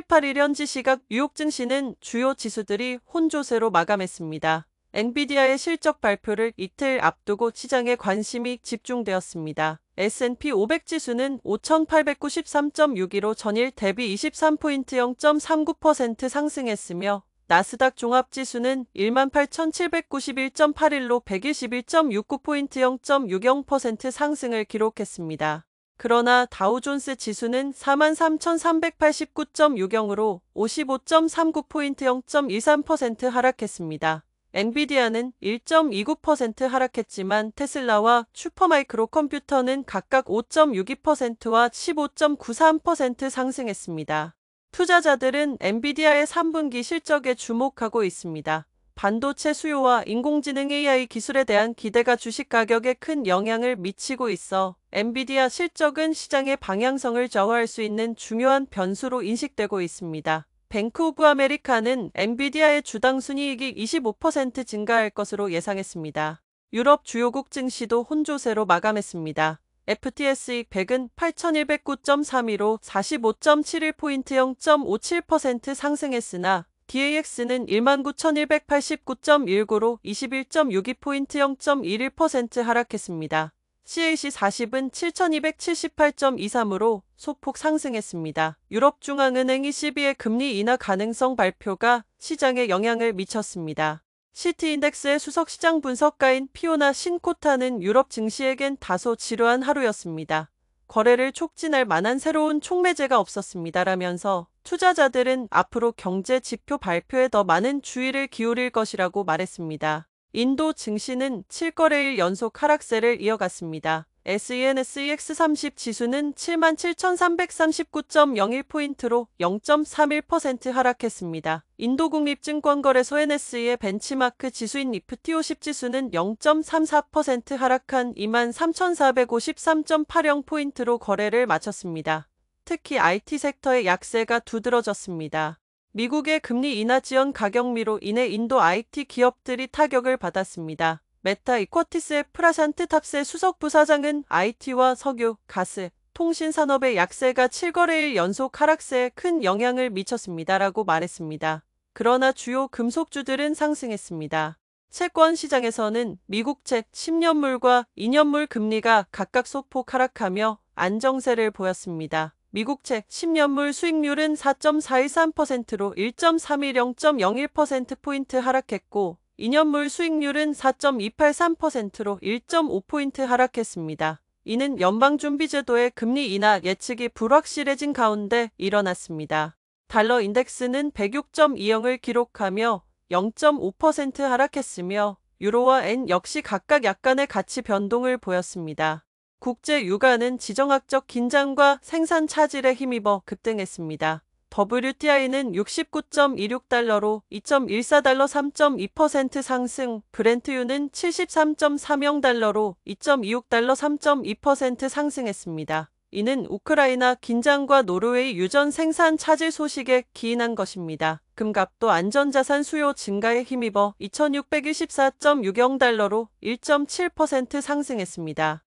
18일 현지 시각 뉴욕 증시는 주요 지수들이 혼조세로 마감했습니다. 엔비디아의 실적 발표를 이틀 앞두고 시장의 관심이 집중되었습니다. S&P 500 지수는 5 8 9 3 6 2로 전일 대비 23포인트 0.39% 상승했으며 나스닥 종합지수는 18,791.81로 121.69포인트 0.60% 상승을 기록했습니다. 그러나 다우존스 지수는 43,389.60으로 55.39포인트 0.13% 하락했습니다. 엔비디아는 1.29% 하락했지만 테슬라와 슈퍼마이크로 컴퓨터는 각각 5.62%와 15.93% 상승했습니다. 투자자들은 엔비디아의 3분기 실적에 주목하고 있습니다. 반도체 수요와 인공지능 AI 기술에 대한 기대가 주식 가격에 큰 영향을 미치고 있어 엔비디아 실적은 시장의 방향성을 정화할 수 있는 중요한 변수로 인식되고 있습니다. 뱅크 오브 아메리카는 엔비디아의 주당 순이익이 25% 증가할 것으로 예상했습니다. 유럽 주요국 증시도 혼조세로 마감했습니다. FTSE 100은 8,109.32로 45.71포인트 0.57% 상승했으나 DAX는 19,189.19로 21.62포인트 0.11% 하락했습니다. CAC40은 7,278.23으로 소폭 상승했습니다. 유럽중앙은행 ECB의 금리 인하 가능성 발표가 시장에 영향을 미쳤습니다. 시티인덱스의 수석시장 분석가인 피오나 신코타는 유럽 증시에겐 다소 지루한 하루였습니다. 거래를 촉진할 만한 새로운 촉매제가 없었습니다라면서 투자자들은 앞으로 경제 지표 발표에 더 많은 주의를 기울일 것이라고 말했습니다. 인도 증시는 7거래일 연속 하락세를 이어갔습니다. SENSEX30 지수는 77,339.01포인트로 0.31% 하락했습니다. 인도 국립증권거래소 NSE의 벤치마크 지수인 니프티 50 지수는 0.34% 하락한 23,453.80포인트로 거래를 마쳤습니다. 특히 IT 섹터의 약세가 두드러졌습니다. 미국의 금리 인하 지연 가격미로 인해 인도 IT 기업들이 타격을 받았습니다. 메타 이쿼티스 의 프라샨트 탑스 수석 부사장은 IT와 석유, 가스, 통신 산업의 약세가 7거래일 연속 하락세에 큰 영향을 미쳤습니다라고 말했습니다. 그러나 주요 금속주들은 상승했습니다. 채권 시장에서는 미국 채 10년물과 2년물 금리가 각각 소폭 하락하며 안정세를 보였습니다. 미국 채 10년물 수익률은 4.413%로 1.310.01%포인트 하락했고 2년물 수익률은 4.283%로 1.5포인트 하락했습니다. 이는 연방준비제도의 금리 인하 예측이 불확실해진 가운데 일어났습니다. 달러 인덱스는 106.20을 기록하며 0.5% 하락했으며 유로와 엔 역시 각각 약간의 가치 변동을 보였습니다. 국제 유가는 지정학적 긴장과 생산 차질에 힘입어 급등했습니다. WTI는 69.26달러로 2.14달러 3.2% 상승, 브렌트유는 73.30달러로 2.26달러 3.2% 상승했습니다. 이는 우크라이나 긴장과 노르웨이 유전 생산 차질 소식에 기인한 것입니다. 금값도 안전자산 수요 증가에 힘입어 2624.60달러로 1.7% 상승했습니다.